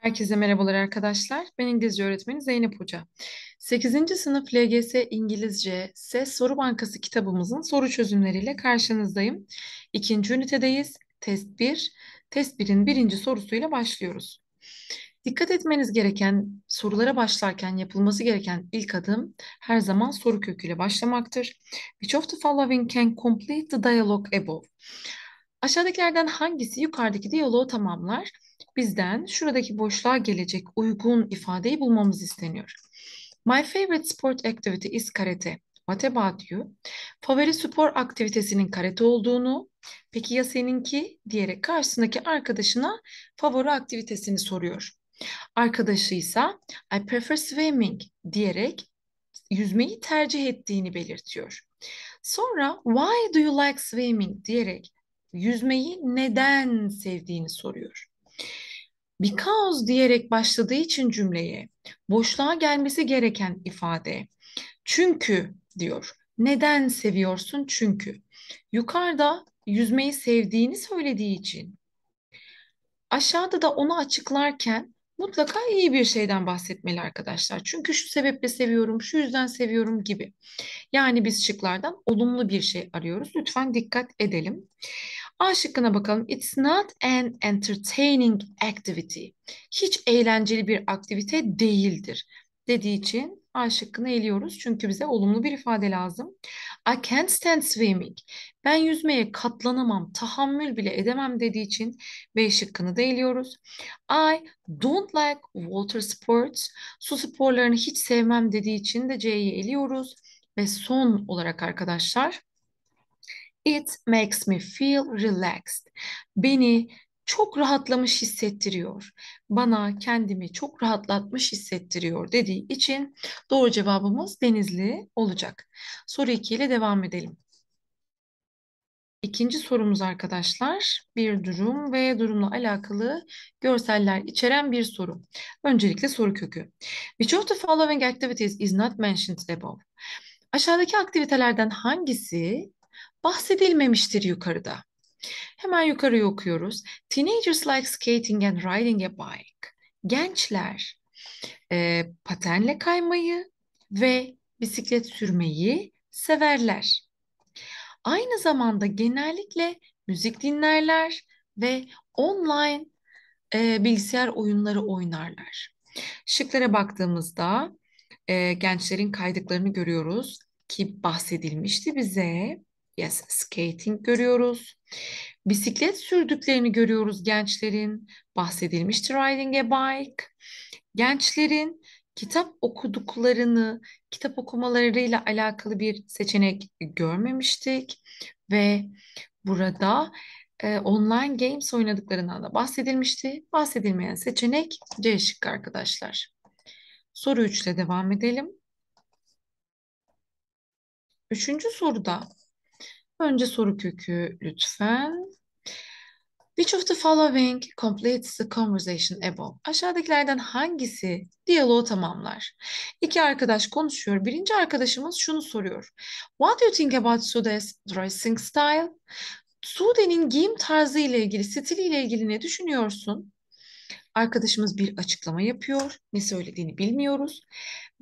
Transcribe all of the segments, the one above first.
Herkese merhabalar arkadaşlar. Ben İngilizce öğretmeni Zeynep Hoca. 8. sınıf LGS İngilizce Ses Soru Bankası kitabımızın soru çözümleriyle karşınızdayım. İkinci ünitedeyiz. Test 1. Test 1'in birinci sorusuyla başlıyoruz. Dikkat etmeniz gereken, sorulara başlarken yapılması gereken ilk adım her zaman soru köküyle başlamaktır. Which of the following can complete the dialogue above? Aşağıdakilerden hangisi yukarıdaki diyaloğu tamamlar? Bizden şuradaki boşluğa gelecek uygun ifadeyi bulmamız isteniyor. My favorite sport activity is karate. What about you? Favori spor aktivitesinin karate olduğunu, peki ya seninki diyerek karşısındaki arkadaşına favori aktivitesini soruyor. Arkadaşı ise I prefer swimming diyerek yüzmeyi tercih ettiğini belirtiyor. Sonra why do you like swimming diyerek yüzmeyi neden sevdiğini soruyor. Because diyerek başladığı için cümleye boşluğa gelmesi gereken ifade. Çünkü diyor. Neden seviyorsun? Çünkü. Yukarıda yüzmeyi sevdiğini söylediği için. Aşağıda da onu açıklarken mutlaka iyi bir şeyden bahsetmeli arkadaşlar. Çünkü şu sebeple seviyorum, şu yüzden seviyorum gibi. Yani biz şıklardan olumlu bir şey arıyoruz. Lütfen dikkat edelim. A şıkkına bakalım. It's not an entertaining activity. Hiç eğlenceli bir aktivite değildir dediği için A şıkkını eliyoruz. Çünkü bize olumlu bir ifade lazım. I can't stand swimming. Ben yüzmeye katlanamam, tahammül bile edemem dediği için B şıkkını da eliyoruz. I don't like water sports. Su sporlarını hiç sevmem dediği için de C'yi eliyoruz. Ve son olarak arkadaşlar It makes me feel relaxed. Beni çok rahatlamış hissettiriyor. Bana kendimi çok rahatlatmış hissettiriyor dediği için doğru cevabımız Denizli olacak. Soru 2 ile devam edelim. İkinci sorumuz arkadaşlar bir durum ve durumla alakalı görseller içeren bir soru. Öncelikle soru kökü. Which of the following activities is not mentioned above? Aşağıdaki aktivitelerden hangisi bahsedilmemiştir yukarıda. Hemen yukarı okuyoruz. Teenagers like skating and riding a bike. Gençler e, patenle kaymayı ve bisiklet sürmeyi severler. Aynı zamanda genellikle müzik dinlerler ve online e, bilgisayar oyunları oynarlar. Şıklara baktığımızda e, gençlerin kaydıklarını görüyoruz ki bahsedilmişti bize. Yes, skating görüyoruz. Bisiklet sürdüklerini görüyoruz gençlerin. Bahsedilmişti riding a bike. Gençlerin kitap okuduklarını, kitap okumalarıyla alakalı bir seçenek görmemiştik ve burada e, online games oynadıklarından da bahsedilmişti. Bahsedilmeyen seçenek C şıkkı arkadaşlar. Soru 3 ile devam edelim. Üçüncü soruda Önce soru kökü lütfen. Which of the following completes the conversation above? Aşağıdakilerden hangisi diyaloğu tamamlar? İki arkadaş konuşuyor. Birinci arkadaşımız şunu soruyor. What do you think about Sude's dressing style? Sude'nin giyim tarzı ile ilgili, stili ile ilgili ne düşünüyorsun? Arkadaşımız bir açıklama yapıyor. Ne söylediğini bilmiyoruz.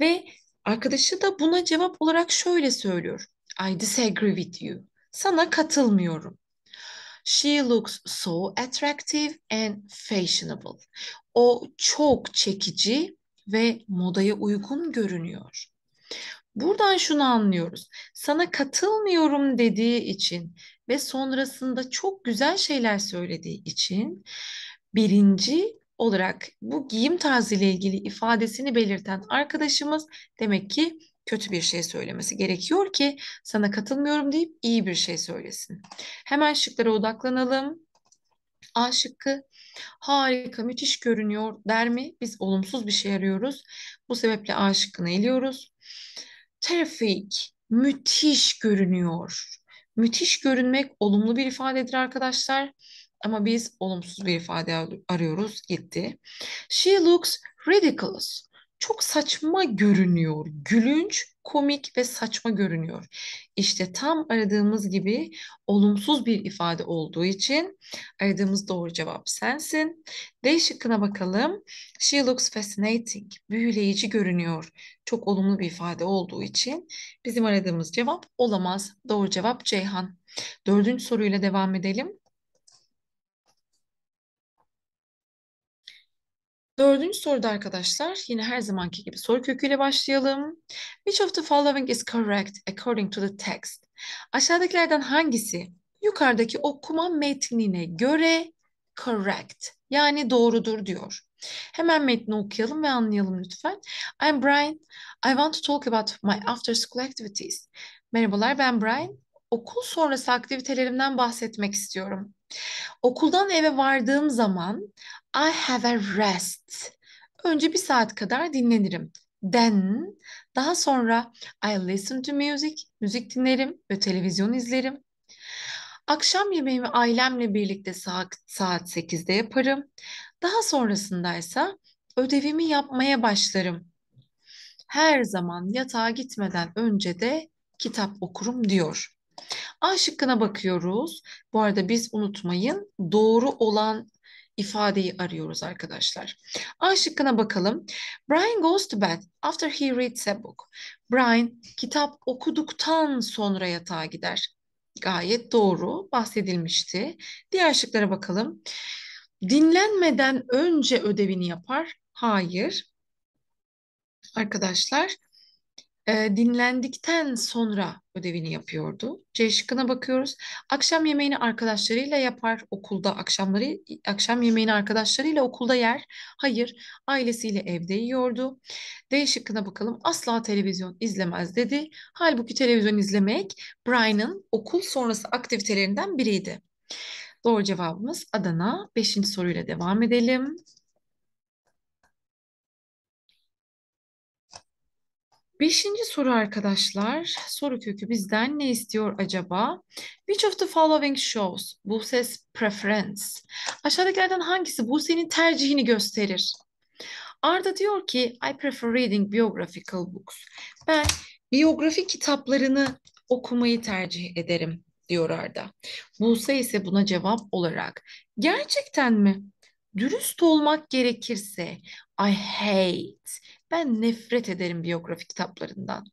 Ve arkadaşı da buna cevap olarak şöyle söylüyor. I disagree with you. Sana katılmıyorum. She looks so attractive and fashionable. O çok çekici ve modaya uygun görünüyor. Buradan şunu anlıyoruz. Sana katılmıyorum dediği için ve sonrasında çok güzel şeyler söylediği için birinci olarak bu giyim tarzı ile ilgili ifadesini belirten arkadaşımız demek ki kötü bir şey söylemesi gerekiyor ki sana katılmıyorum deyip iyi bir şey söylesin. Hemen şıklara odaklanalım. A şıkkı harika, müthiş görünüyor der mi? Biz olumsuz bir şey arıyoruz. Bu sebeple A şıkkını eliyoruz. Terrific, müthiş görünüyor. Müthiş görünmek olumlu bir ifadedir arkadaşlar. Ama biz olumsuz bir ifade arıyoruz. Gitti. She looks ridiculous çok saçma görünüyor. Gülünç, komik ve saçma görünüyor. İşte tam aradığımız gibi olumsuz bir ifade olduğu için aradığımız doğru cevap sensin. D şıkkına bakalım. She looks fascinating. Büyüleyici görünüyor. Çok olumlu bir ifade olduğu için bizim aradığımız cevap olamaz. Doğru cevap Ceyhan. Dördüncü soruyla devam edelim. Dördüncü soruda arkadaşlar yine her zamanki gibi soru köküyle başlayalım. Which of the following is correct according to the text? Aşağıdakilerden hangisi yukarıdaki okuma metnine göre correct yani doğrudur diyor. Hemen metni okuyalım ve anlayalım lütfen. I'm Brian. I want to talk about my after school activities. Merhabalar ben Brian. Okul sonrası aktivitelerimden bahsetmek istiyorum. Okuldan eve vardığım zaman I have a rest. Önce bir saat kadar dinlenirim. Then daha sonra I listen to music, müzik dinlerim ve televizyon izlerim. Akşam yemeğimi ailemle birlikte saat, saat 8'de yaparım. Daha sonrasında ise ödevimi yapmaya başlarım. Her zaman yatağa gitmeden önce de kitap okurum diyor. A şıkkına bakıyoruz. Bu arada biz unutmayın doğru olan ifadeyi arıyoruz arkadaşlar. A şıkkına bakalım. Brian goes to bed after he reads a book. Brian kitap okuduktan sonra yatağa gider. Gayet doğru bahsedilmişti. Diğer şıklara bakalım. Dinlenmeden önce ödevini yapar. Hayır. Arkadaşlar e, dinlendikten sonra ödevini yapıyordu. C şıkkına bakıyoruz. Akşam yemeğini arkadaşlarıyla yapar okulda akşamları akşam yemeğini arkadaşlarıyla okulda yer. Hayır, ailesiyle evde yiyordu. D şıkkına bakalım. Asla televizyon izlemez dedi. Halbuki televizyon izlemek Brian'ın okul sonrası aktivitelerinden biriydi. Doğru cevabımız Adana. Beşinci soruyla devam edelim. Beşinci soru arkadaşlar. Soru kökü bizden ne istiyor acaba? Which of the following shows Buse's preference? Aşağıdakilerden hangisi Buse'nin tercihini gösterir? Arda diyor ki I prefer reading biographical books. Ben biyografi kitaplarını okumayı tercih ederim diyor Arda. Buse ise buna cevap olarak gerçekten mi? Dürüst olmak gerekirse I hate ben nefret ederim biyografi kitaplarından.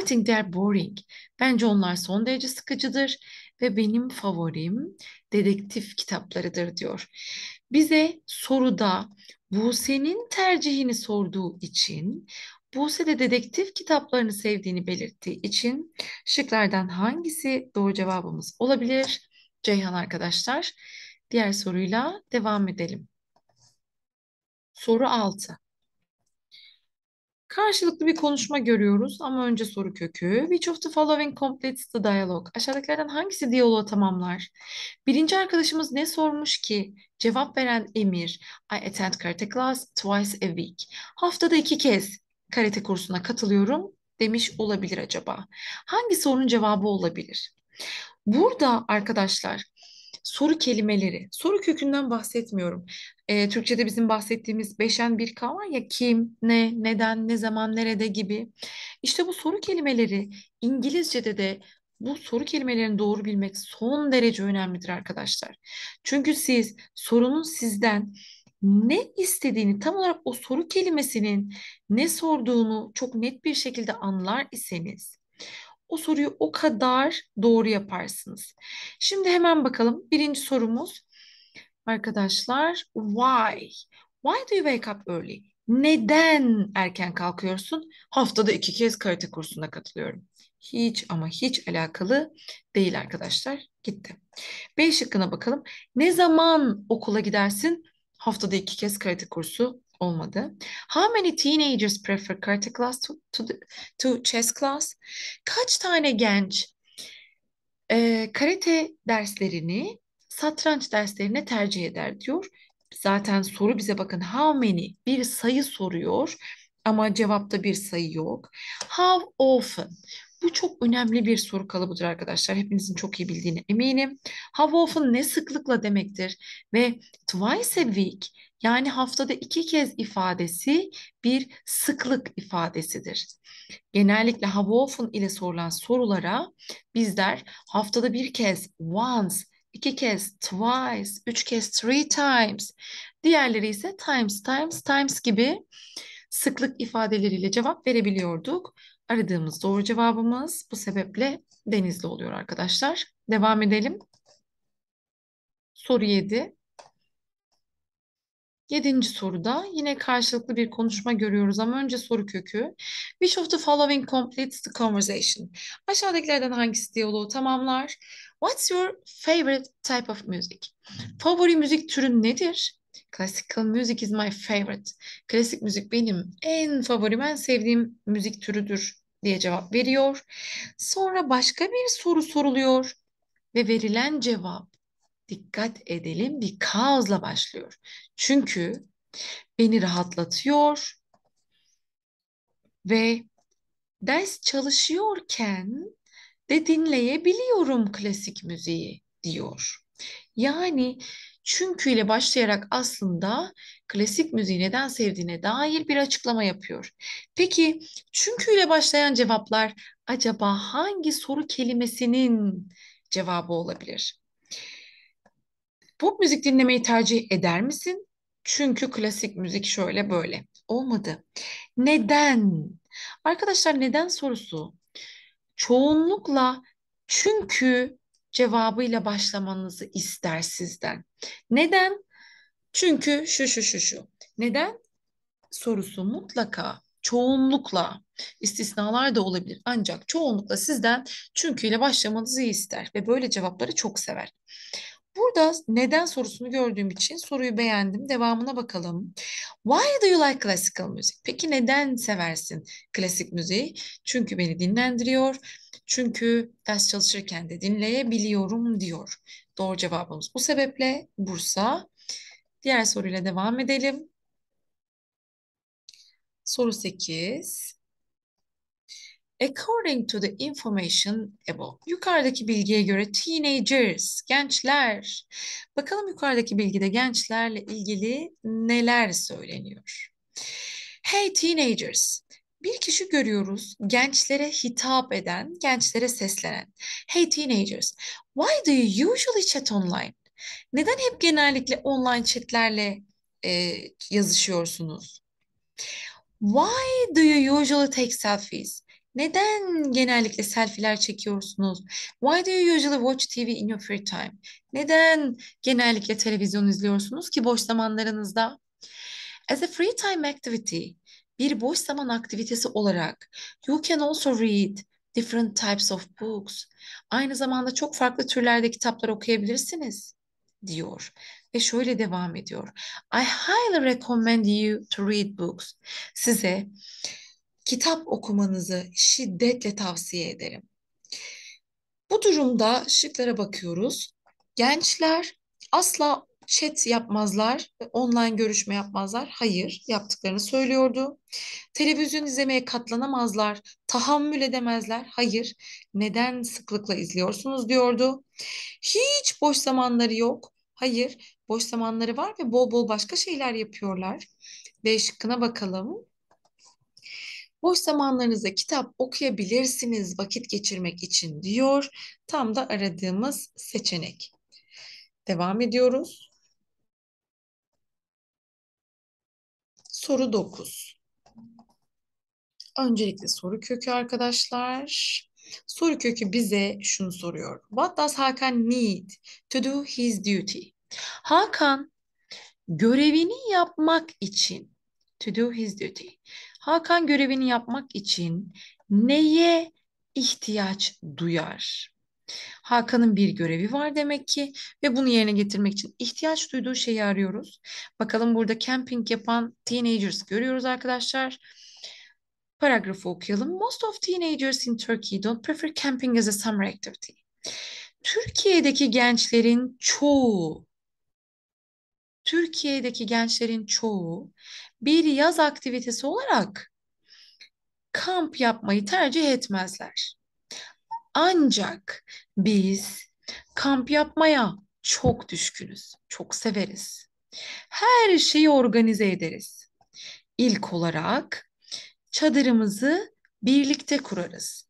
I think they're boring. Bence onlar son derece sıkıcıdır ve benim favorim dedektif kitaplarıdır diyor. Bize soruda Buse'nin tercihini sorduğu için Buse de dedektif kitaplarını sevdiğini belirttiği için şıklardan hangisi doğru cevabımız olabilir? Ceyhan arkadaşlar. Diğer soruyla devam edelim. Soru 6. Karşılıklı bir konuşma görüyoruz ama önce soru kökü. Which of the following completes the dialogue? Aşağıdakilerden hangisi diyaloğu tamamlar? Birinci arkadaşımız ne sormuş ki? Cevap veren Emir. I attend karate class twice a week. Haftada iki kez karate kursuna katılıyorum demiş olabilir acaba? Hangi sorunun cevabı olabilir? Burada arkadaşlar soru kelimeleri, soru kökünden bahsetmiyorum. E, Türkçe'de bizim bahsettiğimiz beşen bir kavram ya kim, ne, neden, ne zaman, nerede gibi. İşte bu soru kelimeleri İngilizce'de de bu soru kelimelerini doğru bilmek son derece önemlidir arkadaşlar. Çünkü siz sorunun sizden ne istediğini tam olarak o soru kelimesinin ne sorduğunu çok net bir şekilde anlar iseniz o soruyu o kadar doğru yaparsınız. Şimdi hemen bakalım. Birinci sorumuz arkadaşlar why? Why do you wake up early? Neden erken kalkıyorsun? Haftada iki kez karate kursuna katılıyorum. Hiç ama hiç alakalı değil arkadaşlar. Gitti. B şıkkına bakalım. Ne zaman okula gidersin? Haftada iki kez karate kursu olmadı. How many teenagers prefer karate class to, to, the, to chess class? Kaç tane genç e, karate derslerini satranç derslerine tercih eder diyor. Zaten soru bize bakın how many bir sayı soruyor ama cevapta bir sayı yok. How often bu çok önemli bir soru kalıbıdır arkadaşlar. Hepinizin çok iyi bildiğine eminim. How often ne sıklıkla demektir ve twice a week yani haftada iki kez ifadesi bir sıklık ifadesidir. Genellikle how often ile sorulan sorulara bizler haftada bir kez once, iki kez twice, üç kez three times, diğerleri ise times, times, times gibi sıklık ifadeleriyle cevap verebiliyorduk aradığımız doğru cevabımız bu sebeple denizli oluyor arkadaşlar. Devam edelim. Soru 7. Yedinci soruda yine karşılıklı bir konuşma görüyoruz ama önce soru kökü. Which of the following completes the conversation? Aşağıdakilerden hangisi diyaloğu tamamlar? What's your favorite type of music? Favori müzik türün nedir? Classical music is my favorite. Klasik müzik benim en favorim, en sevdiğim müzik türüdür diye cevap veriyor. Sonra başka bir soru soruluyor ve verilen cevap dikkat edelim bir kaosla başlıyor. Çünkü beni rahatlatıyor ve ders çalışıyorken de dinleyebiliyorum klasik müziği diyor. Yani çünkü ile başlayarak aslında klasik müziği neden sevdiğine dair bir açıklama yapıyor. Peki çünkü ile başlayan cevaplar acaba hangi soru kelimesinin cevabı olabilir? Pop müzik dinlemeyi tercih eder misin? Çünkü klasik müzik şöyle böyle. Olmadı. Neden? Arkadaşlar neden sorusu çoğunlukla çünkü cevabıyla başlamanızı ister sizden. Neden? Çünkü şu şu şu şu. Neden? Sorusu mutlaka çoğunlukla istisnalar da olabilir ancak çoğunlukla sizden çünkü ile başlamanızı ister ve böyle cevapları çok sever. Burada neden sorusunu gördüğüm için soruyu beğendim. Devamına bakalım. Why do you like classical music? Peki neden seversin klasik müziği? Çünkü beni dinlendiriyor. Çünkü ders çalışırken de dinleyebiliyorum diyor. Doğru cevabımız bu sebeple Bursa. Diğer soruyla devam edelim. Soru 8. According to the information above. Yukarıdaki bilgiye göre teenagers, gençler. Bakalım yukarıdaki bilgide gençlerle ilgili neler söyleniyor? Hey teenagers, bir kişi görüyoruz gençlere hitap eden, gençlere seslenen. Hey teenagers, why do you usually chat online? Neden hep genellikle online chatlerle e, yazışıyorsunuz? Why do you usually take selfies? Neden genellikle selfie'ler çekiyorsunuz? Why do you usually watch TV in your free time? Neden genellikle televizyon izliyorsunuz ki boş zamanlarınızda? As a free time activity, bir boş zaman aktivitesi olarak you can also read different types of books. Aynı zamanda çok farklı türlerde kitaplar okuyabilirsiniz diyor ve şöyle devam ediyor. I highly recommend you to read books. Size kitap okumanızı şiddetle tavsiye ederim. Bu durumda şıklara bakıyoruz. Gençler asla chat yapmazlar, online görüşme yapmazlar. Hayır, yaptıklarını söylüyordu. Televizyon izlemeye katlanamazlar, tahammül edemezler. Hayır, neden sıklıkla izliyorsunuz diyordu. Hiç boş zamanları yok. Hayır, boş zamanları var ve bol bol başka şeyler yapıyorlar. Ve şıkkına bakalım. Boş zamanlarınızda kitap okuyabilirsiniz vakit geçirmek için diyor. Tam da aradığımız seçenek. Devam ediyoruz. Soru 9. Öncelikle soru kökü arkadaşlar. Soru kökü bize şunu soruyor. What does Hakan need to do his duty? Hakan görevini yapmak için to do his duty. Hakan görevini yapmak için neye ihtiyaç duyar? Hakan'ın bir görevi var demek ki ve bunu yerine getirmek için ihtiyaç duyduğu şeyi arıyoruz. Bakalım burada camping yapan teenagers görüyoruz arkadaşlar. Paragrafı okuyalım. Most of teenagers in Turkey don't prefer camping as a summer activity. Türkiye'deki gençlerin çoğu Türkiye'deki gençlerin çoğu bir yaz aktivitesi olarak kamp yapmayı tercih etmezler. Ancak biz kamp yapmaya çok düşkünüz, çok severiz. Her şeyi organize ederiz. İlk olarak çadırımızı birlikte kurarız.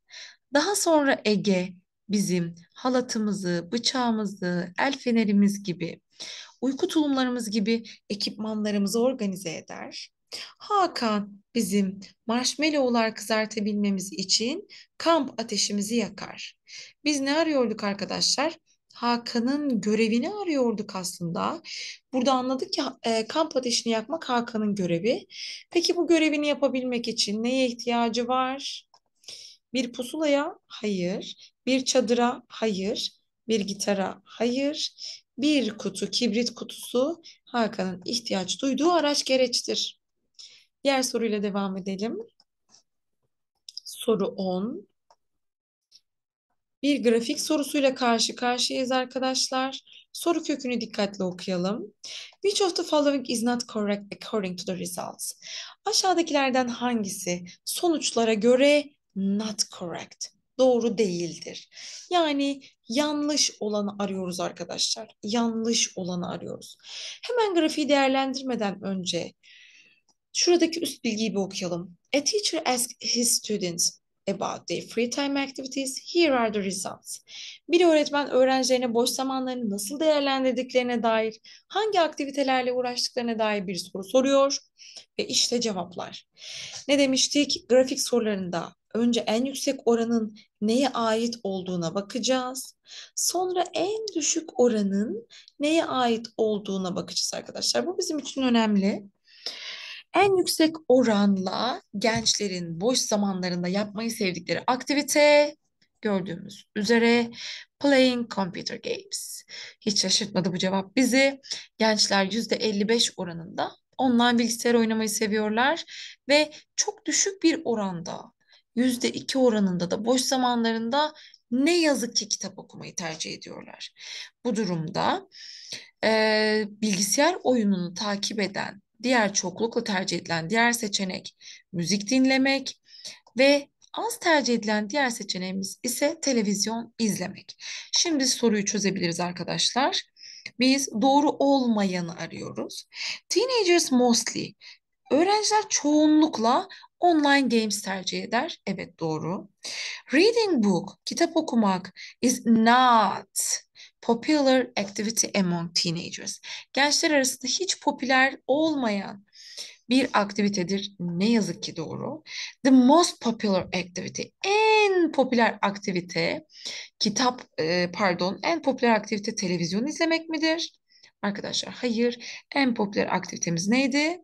Daha sonra Ege bizim halatımızı, bıçağımızı, el fenerimiz gibi Uyku tulumlarımız gibi ekipmanlarımızı organize eder. Hakan bizim marshmallowlar kızartabilmemiz için kamp ateşimizi yakar. Biz ne arıyorduk arkadaşlar? Hakan'ın görevini arıyorduk aslında. Burada anladık ki e, kamp ateşini yakmak Hakan'ın görevi. Peki bu görevini yapabilmek için neye ihtiyacı var? Bir pusulaya hayır, bir çadıra hayır, bir gitara hayır, bir kutu kibrit kutusu Hakan'ın ihtiyaç duyduğu araç gereçtir. Diğer soruyla devam edelim. Soru 10. Bir grafik sorusuyla karşı karşıyayız arkadaşlar. Soru kökünü dikkatli okuyalım. Which of the following is not correct according to the results? Aşağıdakilerden hangisi sonuçlara göre not correct? Doğru değildir. Yani Yanlış olanı arıyoruz arkadaşlar. Yanlış olanı arıyoruz. Hemen grafiği değerlendirmeden önce şuradaki üst bilgiyi bir okuyalım. A teacher asked his students about their free time activities. Here are the results. Bir öğretmen öğrencilerine boş zamanlarını nasıl değerlendirdiklerine dair, hangi aktivitelerle uğraştıklarına dair bir soru soruyor ve işte cevaplar. Ne demiştik? Grafik sorularında önce en yüksek oranın neye ait olduğuna bakacağız. Sonra en düşük oranın neye ait olduğuna bakacağız arkadaşlar. Bu bizim için önemli. En yüksek oranla gençlerin boş zamanlarında yapmayı sevdikleri aktivite gördüğümüz üzere playing computer games. Hiç şaşırtmadı bu cevap bizi. Gençler %55 oranında online bilgisayar oynamayı seviyorlar ve çok düşük bir oranda %2 oranında da boş zamanlarında ne yazık ki kitap okumayı tercih ediyorlar. Bu durumda e, bilgisayar oyununu takip eden diğer çoklukla tercih edilen diğer seçenek müzik dinlemek ve az tercih edilen diğer seçeneğimiz ise televizyon izlemek. Şimdi soruyu çözebiliriz arkadaşlar. Biz doğru olmayanı arıyoruz. Teenagers mostly öğrenciler çoğunlukla Online games tercih eder. Evet doğru. Reading book, kitap okumak is not popular activity among teenagers. Gençler arasında hiç popüler olmayan bir aktivitedir. Ne yazık ki doğru. The most popular activity, en popüler aktivite, kitap e, pardon, en popüler aktivite televizyon izlemek midir? Arkadaşlar hayır. En popüler aktivitemiz neydi?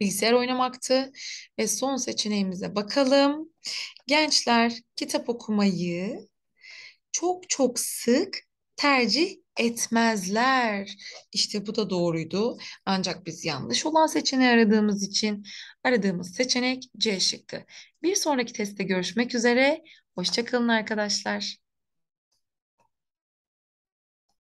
bilgisayar oynamaktı. Ve son seçeneğimize bakalım. Gençler kitap okumayı çok çok sık tercih etmezler. İşte bu da doğruydu. Ancak biz yanlış olan seçeneği aradığımız için aradığımız seçenek C şıkkı. Bir sonraki testte görüşmek üzere. Hoşçakalın arkadaşlar.